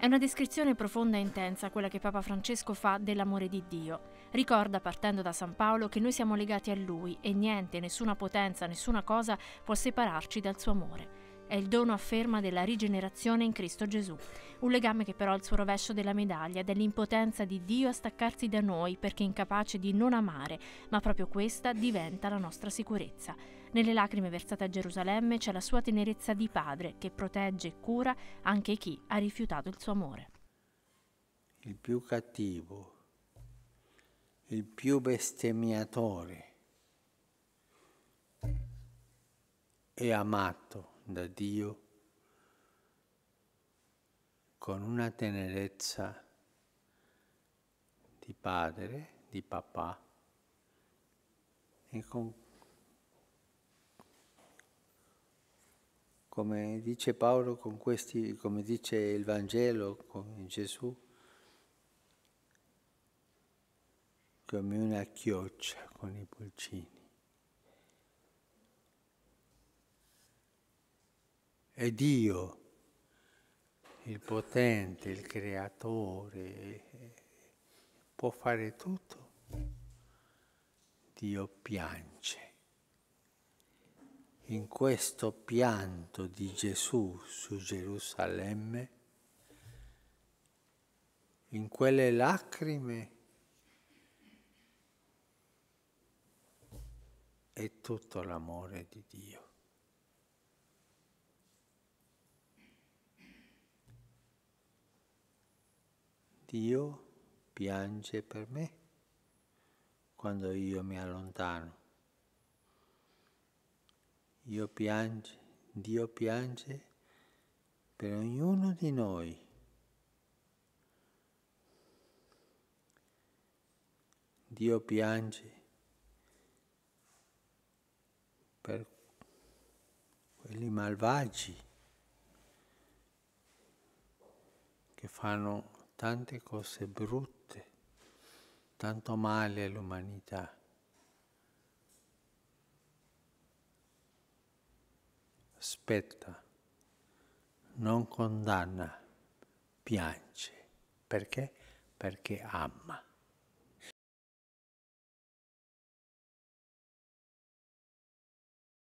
È una descrizione profonda e intensa quella che Papa Francesco fa dell'amore di Dio. Ricorda, partendo da San Paolo, che noi siamo legati a Lui e niente, nessuna potenza, nessuna cosa può separarci dal suo amore è il dono afferma della rigenerazione in Cristo Gesù, un legame che però ha il suo rovescio della medaglia, dell'impotenza di Dio a staccarsi da noi perché è incapace di non amare, ma proprio questa diventa la nostra sicurezza. Nelle lacrime versate a Gerusalemme c'è la sua tenerezza di padre che protegge e cura anche chi ha rifiutato il suo amore. Il più cattivo, il più bestemmiatore è amato da Dio con una tenerezza di padre, di papà e con, come dice Paolo, con questi, come dice il Vangelo, con Gesù, come una chioccia con i pulcini. è Dio, il potente, il creatore, può fare tutto. Dio piange. In questo pianto di Gesù su Gerusalemme, in quelle lacrime, è tutto l'amore di Dio. Dio piange per me quando io mi allontano. Io piange, Dio piange per ognuno di noi. Dio piange per quelli malvagi che fanno tante cose brutte, tanto male all'umanità. Aspetta, non condanna, piange. Perché? Perché ama.